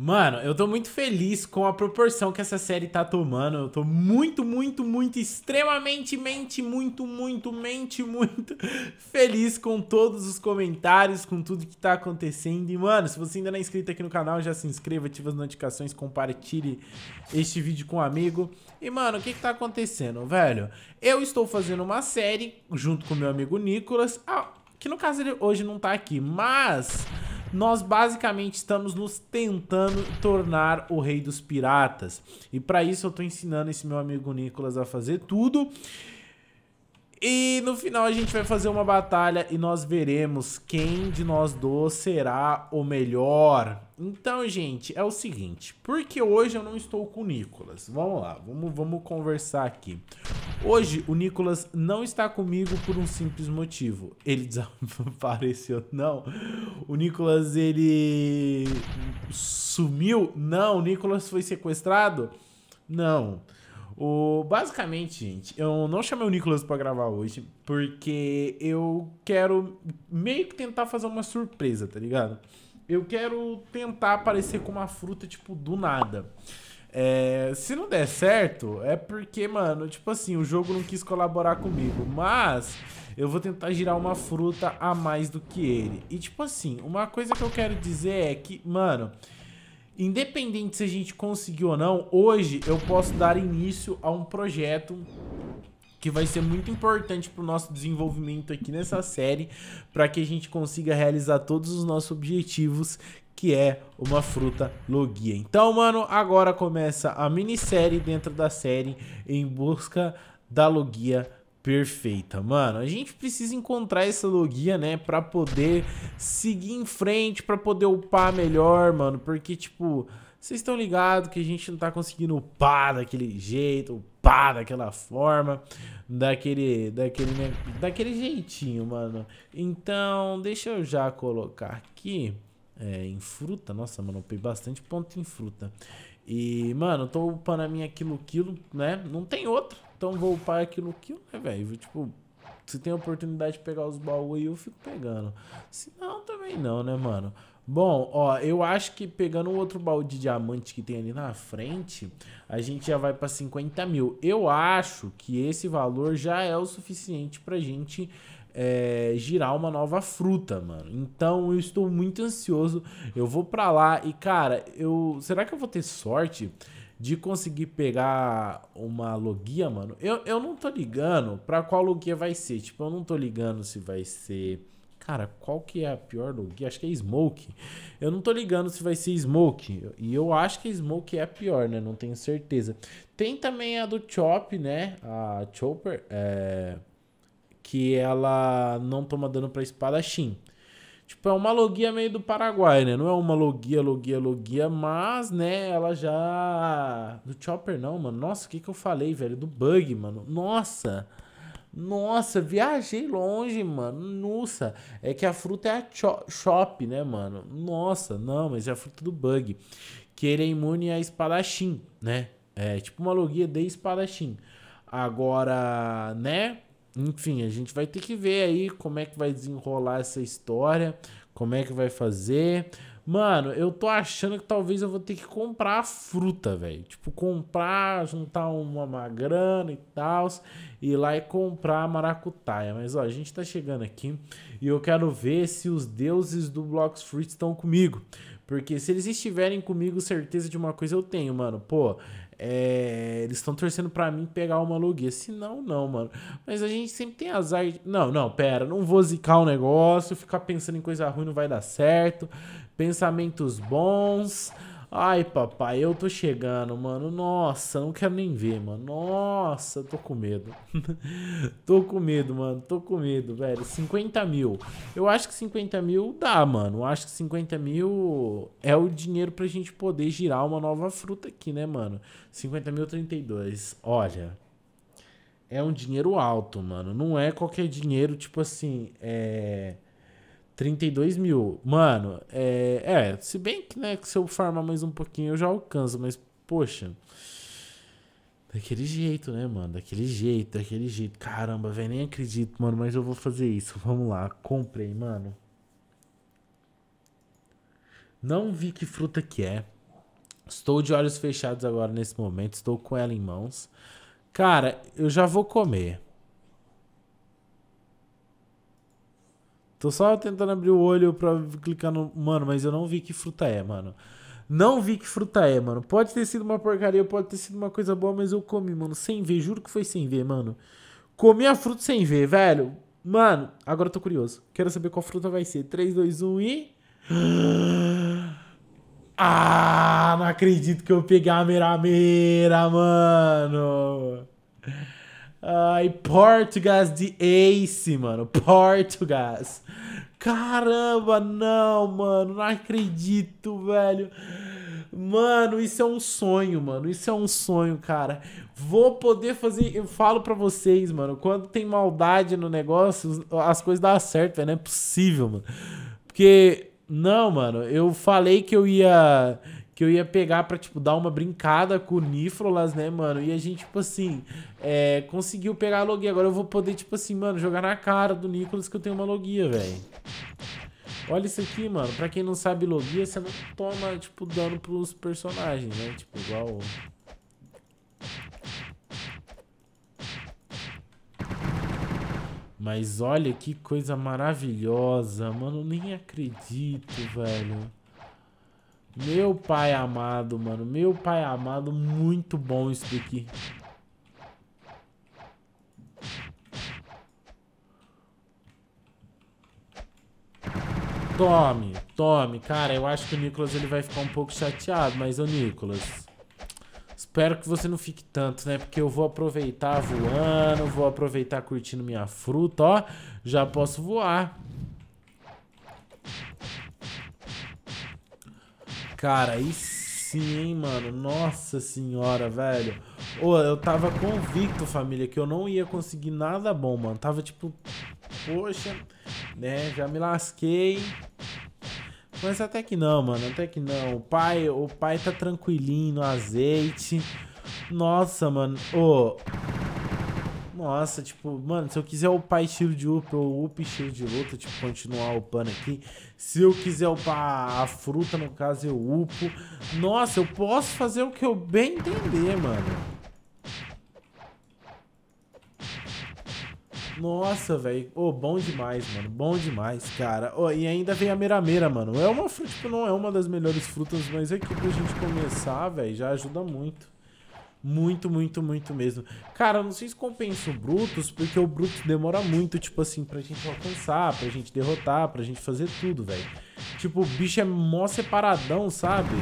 Mano, eu tô muito feliz com a proporção que essa série tá tomando. Eu tô muito, muito, muito, extremamente, mente, muito, muito, mente, muito feliz com todos os comentários, com tudo que tá acontecendo. E, mano, se você ainda não é inscrito aqui no canal, já se inscreva, ativa as notificações, compartilhe este vídeo com um amigo. E, mano, o que que tá acontecendo, velho? Eu estou fazendo uma série junto com meu amigo Nicolas, ah, que no caso ele hoje não tá aqui, mas nós basicamente estamos nos tentando tornar o rei dos piratas. E para isso eu estou ensinando esse meu amigo Nicolas a fazer tudo. E no final a gente vai fazer uma batalha e nós veremos quem de nós dois será o melhor. Então, gente, é o seguinte, porque hoje eu não estou com o Nicolas. Vamos lá, vamos, vamos conversar aqui. Hoje o Nicolas não está comigo por um simples motivo. Ele desapareceu, não. O Nicolas, ele sumiu? Não. O Nicolas foi sequestrado? Não. Não. O, basicamente, gente, eu não chamei o Nicolas para gravar hoje, porque eu quero meio que tentar fazer uma surpresa, tá ligado? Eu quero tentar aparecer com uma fruta, tipo, do nada. É, se não der certo, é porque, mano, tipo assim, o jogo não quis colaborar comigo. Mas eu vou tentar girar uma fruta a mais do que ele. E, tipo assim, uma coisa que eu quero dizer é que, mano, Independente se a gente conseguiu ou não, hoje eu posso dar início a um projeto que vai ser muito importante para o nosso desenvolvimento aqui nessa série, para que a gente consiga realizar todos os nossos objetivos, que é uma fruta logia. Então, mano, agora começa a minissérie dentro da série em busca da logia Perfeita, mano. A gente precisa encontrar essa logia, né, para poder seguir em frente, para poder upar melhor, mano, porque tipo, vocês estão ligados que a gente não tá conseguindo upar daquele jeito, upar daquela forma, daquele daquele né, daquele jeitinho, mano. Então, deixa eu já colocar aqui é, em fruta. Nossa, mano, upei bastante ponto em fruta. E, mano, tô upando a minha quilo quilo, né? Não tem outro então vou upar aquilo que eu, né, velho? Tipo, se tem oportunidade de pegar os baús aí, eu fico pegando. Se não, também não, né, mano? Bom, ó, eu acho que pegando o outro baú de diamante que tem ali na frente, a gente já vai pra 50 mil. Eu acho que esse valor já é o suficiente pra gente é, girar uma nova fruta, mano. Então eu estou muito ansioso. Eu vou pra lá e, cara, eu. Será que eu vou ter sorte? de conseguir pegar uma logia, mano, eu, eu não tô ligando pra qual logia vai ser. Tipo, eu não tô ligando se vai ser. Cara, qual que é a pior logia? Acho que é Smoke. Eu não tô ligando se vai ser Smoke. E eu acho que Smoke é a pior, né? Não tenho certeza. Tem também a do Chop, né? A Chopper. É... Que ela não toma dano pra espadachim. Tipo, é uma logia meio do Paraguai, né? Não é uma logia, logia, logia, mas, né, ela já. Do Chopper, não, mano. Nossa, o que que eu falei, velho? Do Bug, mano. Nossa! Nossa, viajei longe, mano. Nossa, é que a fruta é a cho Chop, né, mano? Nossa, não, mas é a fruta do Bug. Que ele é imune a espadachim, né? É tipo uma logia de espadachim. Agora, né? Enfim, a gente vai ter que ver aí como é que vai desenrolar essa história, como é que vai fazer. Mano, eu tô achando que talvez eu vou ter que comprar fruta, velho. Tipo, comprar, juntar uma, uma grana e tal, ir lá e comprar maracutaia. Mas, ó, a gente tá chegando aqui e eu quero ver se os deuses do Blocks Fruit estão comigo. Porque se eles estiverem comigo, certeza de uma coisa eu tenho, mano. Pô, é, eles estão torcendo para mim pegar uma logia. Se não, não, mano. Mas a gente sempre tem azar. De... Não, não, pera. Não vou zicar o um negócio. Ficar pensando em coisa ruim não vai dar certo. Pensamentos bons. Ai, papai, eu tô chegando, mano. Nossa, não quero nem ver, mano. Nossa, tô com medo. tô com medo, mano. Tô com medo, velho. 50 mil. Eu acho que 50 mil dá, mano. Eu acho que 50 mil é o dinheiro pra gente poder girar uma nova fruta aqui, né, mano? 50 mil 32. Olha. É um dinheiro alto, mano. Não é qualquer dinheiro, tipo assim, é. 32 mil. Mano, é, é. Se bem que, né, que se eu farmar mais um pouquinho eu já alcanço, mas, poxa. Daquele jeito, né, mano? Daquele jeito, daquele jeito. Caramba, velho, nem acredito, mano, mas eu vou fazer isso. Vamos lá, comprei, mano. Não vi que fruta que é. Estou de olhos fechados agora nesse momento, estou com ela em mãos. Cara, eu já vou comer. Tô só tentando abrir o olho pra clicar no. Mano, mas eu não vi que fruta é, mano. Não vi que fruta é, mano. Pode ter sido uma porcaria, pode ter sido uma coisa boa, mas eu comi, mano. Sem ver, juro que foi sem ver, mano. Comi a fruta sem ver, velho. Mano, agora eu tô curioso. Quero saber qual fruta vai ser. 3, 2, 1 e. Ah, não acredito que eu peguei a merameira, mano. Ai, Portugas de Ace, mano. Portugas. Caramba, não, mano. Não acredito, velho. Mano, isso é um sonho, mano. Isso é um sonho, cara. Vou poder fazer. Eu falo para vocês, mano. Quando tem maldade no negócio, as coisas dão certo, velho. Não é possível, mano. Porque. Não, mano. Eu falei que eu ia que eu ia pegar pra, tipo, dar uma brincada com o Nifrolas, né, mano? E a gente, tipo assim, é, conseguiu pegar a logia. Agora eu vou poder, tipo assim, mano, jogar na cara do Nicolas que eu tenho uma logia, velho. Olha isso aqui, mano. Pra quem não sabe logia, você não toma, tipo, dano pros personagens, né? Tipo, igual... Mas olha que coisa maravilhosa, mano. Nem acredito, velho. Meu pai amado, mano. Meu pai amado, muito bom isso daqui. Tome, tome. Cara, eu acho que o Nicolas ele vai ficar um pouco chateado, mas o Nicolas... Espero que você não fique tanto, né? Porque eu vou aproveitar voando, vou aproveitar curtindo minha fruta, ó. Já posso voar. Cara, aí sim, hein, mano. Nossa senhora, velho. Ô, eu tava convicto, família, que eu não ia conseguir nada bom, mano. Tava tipo, poxa, né? Já me lasquei. Mas até que não, mano. Até que não. O pai, o pai tá tranquilinho no azeite. Nossa, mano. Ô, nossa, tipo, mano, se eu quiser upar estilo de up ou up cheio de luta, tipo, continuar upando aqui. Se eu quiser upar a fruta, no caso, eu upo. Nossa, eu posso fazer o que eu bem entender, mano. Nossa, velho. Oh, bom demais, mano. Bom demais, cara. Oh, e ainda vem a merameira, mano. É uma fruta, tipo, não é uma das melhores frutas, mas é que pra gente começar, velho, já ajuda muito. Muito, muito, muito mesmo. Cara, eu não sei se compensa o Brutus, porque o Brutus demora muito, tipo assim, pra gente alcançar, pra gente derrotar, pra gente fazer tudo, velho. Tipo, o bicho é mó separadão, sabe?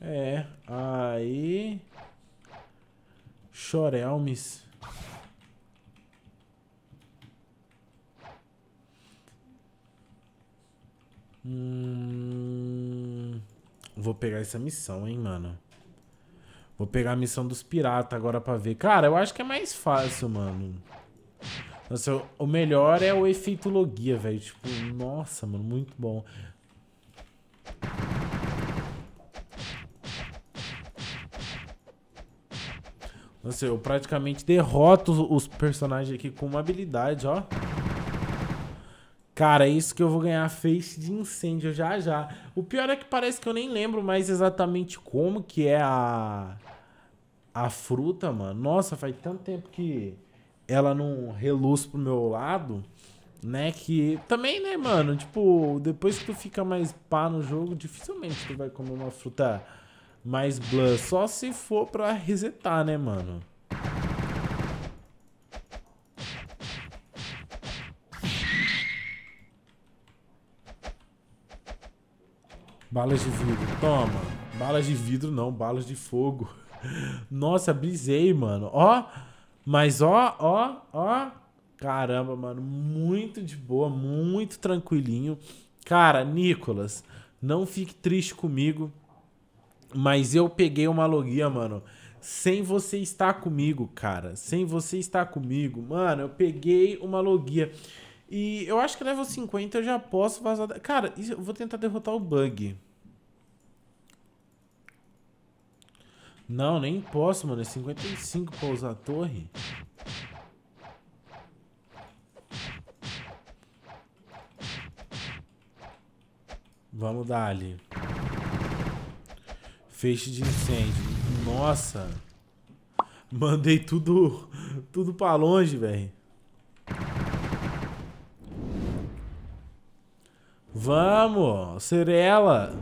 É, aí... Chorelmes... pegar essa missão, hein, mano. Vou pegar a missão dos piratas agora pra ver. Cara, eu acho que é mais fácil, mano. Nossa, o melhor é o efeito logia, velho. Tipo, nossa, mano, muito bom. Nossa, eu praticamente derroto os personagens aqui com uma habilidade, ó. Cara, é isso que eu vou ganhar face de incêndio já já. O pior é que parece que eu nem lembro mais exatamente como que é a a fruta, mano. Nossa, faz tanto tempo que ela não reluz pro meu lado, né? Que também, né, mano? Tipo, depois que tu fica mais pá no jogo, dificilmente tu vai comer uma fruta mais blush. Só se for pra resetar, né, mano? Balas de vidro. Toma. Balas de vidro não, balas de fogo. Nossa, brisei, mano. Ó, mas ó, ó, ó. Caramba, mano, muito de boa, muito tranquilinho. Cara, Nicolas, não fique triste comigo, mas eu peguei uma logia, mano, sem você estar comigo, cara. Sem você estar comigo, mano, eu peguei uma logia. E eu acho que level 50 eu já posso vazar. Cara, eu vou tentar derrotar o bug. Não, nem posso, mano. É 55 pra usar a torre. Vamos dar ali. Feixe de incêndio. Nossa. Mandei tudo, tudo pra longe, velho. Vamos, Cirela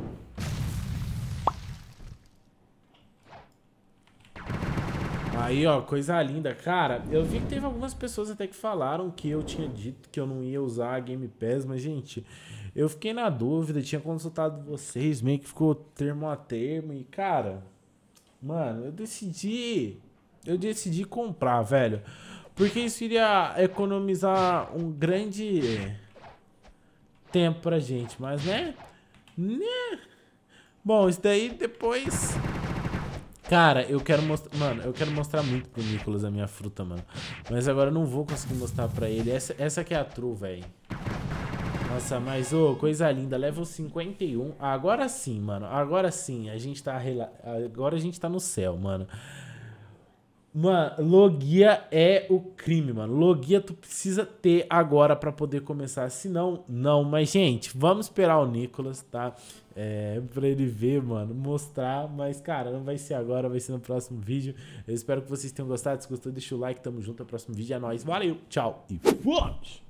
Aí, ó, coisa linda. Cara, eu vi que teve algumas pessoas até que falaram que eu tinha dito que eu não ia usar a Game Pass, mas, gente, eu fiquei na dúvida, tinha consultado vocês, meio que ficou termo a termo e, cara, mano, eu decidi, eu decidi comprar, velho, porque isso iria economizar um grande tempo pra gente, mas né? Né? Bom, isso daí depois... Cara, eu quero mostrar... Mano, eu quero mostrar muito pro Nicolas a minha fruta, mano. Mas agora eu não vou conseguir mostrar pra ele. Essa, essa aqui é a true, velho. Nossa, mas, ô, oh, coisa linda. Level 51. Agora sim, mano. Agora sim. A gente tá... Rela... Agora a gente tá no céu, mano. Mano, logia é o crime, mano. Logia tu precisa ter agora para poder começar. Se não, não. Mas, gente, vamos esperar o Nicolas, tá? É, pra ele ver, mano, mostrar. Mas, cara, não vai ser agora, vai ser no próximo vídeo. Eu espero que vocês tenham gostado. Se gostou, deixa o like. Tamo junto. O próximo vídeo é nóis. Valeu, tchau e fomos!